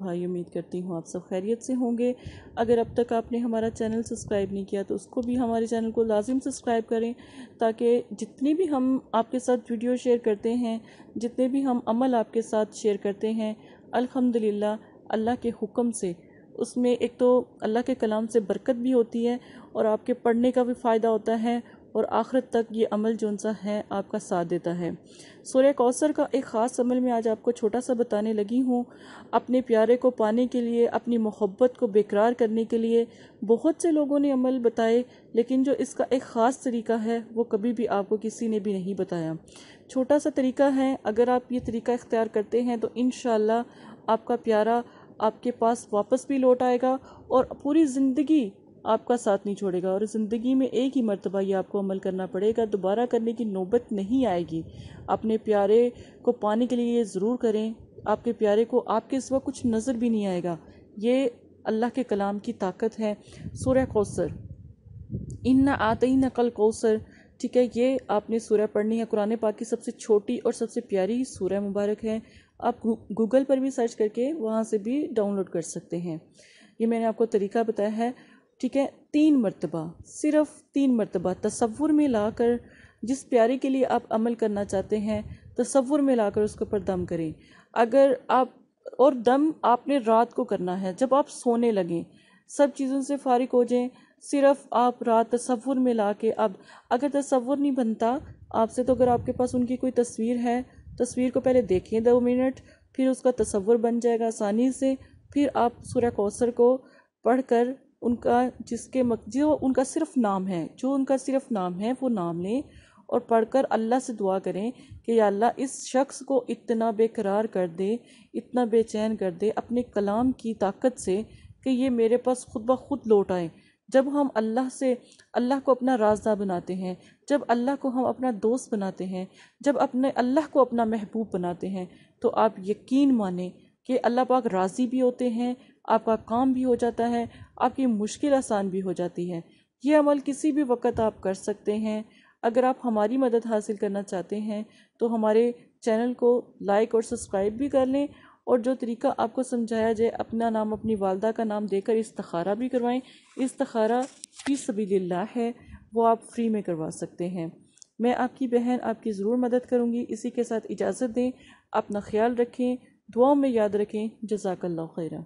भाई उम्मीद करती हूँ आप सब खैरियत से होंगे अगर अब तक आपने हमारा चैनल सब्सक्राइब नहीं किया तो उसको भी हमारे चैनल को लाजिम सब्सक्राइब करें ताकि जितने भी हम आपके साथ वीडियो शेयर करते हैं जितने भी हम अमल आपके साथ शेयर करते हैं अल्हम्दुलिल्लाह अल्लाह के हुक्म से उसमें एक तो अल्लाह के कलाम से बरकत भी होती है और आपके पढ़ने का भी फ़ायदा होता है और आखिरत तक ये अमल जो सा है आपका साथ देता है सूर्य कौसर का एक ख़ास अमल में आज आपको छोटा सा बताने लगी हूँ अपने प्यारे को पाने के लिए अपनी मोहब्बत को बेकरार करने के लिए बहुत से लोगों ने अमल बताए लेकिन जो इसका एक ख़ास तरीका है वो कभी भी आपको किसी ने भी नहीं बताया छोटा सा तरीका है अगर आप ये तरीका इख्तियार करते हैं तो इन आपका प्यारा आपके पास वापस भी लौट आएगा और पूरी ज़िंदगी आपका साथ नहीं छोड़ेगा और ज़िंदगी में एक ही मरतबा ये आपको अमल करना पड़ेगा दोबारा करने की नौबत नहीं आएगी अपने प्यारे को पाने के लिए ये ज़रूर करें आपके प्यारे को आपके इस वक्त कुछ नज़र भी नहीं आएगा ये अल्लाह के कलाम की ताकत है सूर्य कौसर इन ना आते ही नकल कौसर ठीक है ये आपने सूर्य पढ़नी है कुरान पाक की सबसे छोटी और सबसे प्यारी सूर्य मुबारक है आप गूगल पर भी सर्च करके वहाँ से भी डाउनलोड कर सकते हैं ये मैंने आपको तरीका बताया है ठीक है तीन मरतबा सिर्फ तीन मरतबा तस्वुर में ला कर जिस प्यारे के लिए आप अमल करना चाहते हैं तस्वुर में ला कर उसके ऊपर दम करें अगर आप और दम आपने रात को करना है जब आप सोने लगें सब चीज़ों से फारिक हो जाएं सिर्फ आप रात तस्वुर में ला के अब अगर तस्वुर नहीं बनता आपसे तो अगर आपके पास उनकी कोई तस्वीर है तस्वीर को पहले देखें दो मिनट फिर उसका तस्वुर बन जाएगा आसानी से फिर आप सूर्य कौसर को पढ़ कर उनका जिसके मक जो उनका सिर्फ नाम है जो उनका सिर्फ नाम है वो नाम लें और पढ़कर अल्लाह से दुआ करें कि या अल्लाह इस शख्स को इतना बेकरार कर दे इतना बेचैन कर दे अपने कलाम की ताकत से कि ये मेरे पास खुद ब खुद लौट आए जब हम अल्लाह से अल्लाह को अपना राजदा बनाते हैं जब अल्लाह को हम अपना दोस्त बनाते हैं जब अपने अल्लाह को अपना महबूब बनाते हैं तो आप यकीन माने कि अल्लाह पाक राज़ी भी होते हैं आपका काम भी हो जाता है आपकी मुश्किल आसान भी हो जाती है ये अमल किसी भी वक्त आप कर सकते हैं अगर आप हमारी मदद हासिल करना चाहते हैं तो हमारे चैनल को लाइक और सब्सक्राइब भी कर लें और जो तरीका आपको समझाया जाए अपना नाम अपनी वालदा का नाम देकर इस्तखारा भी करवाएं इस्तखारा फी सबील्ला है वो आप फ्री में करवा सकते हैं मैं आपकी बहन आपकी ज़रूर मदद करूँगी इसी के साथ इजाज़त दें अपना ख्याल रखें दुआओं में याद रखें जजाकल्ला खैरा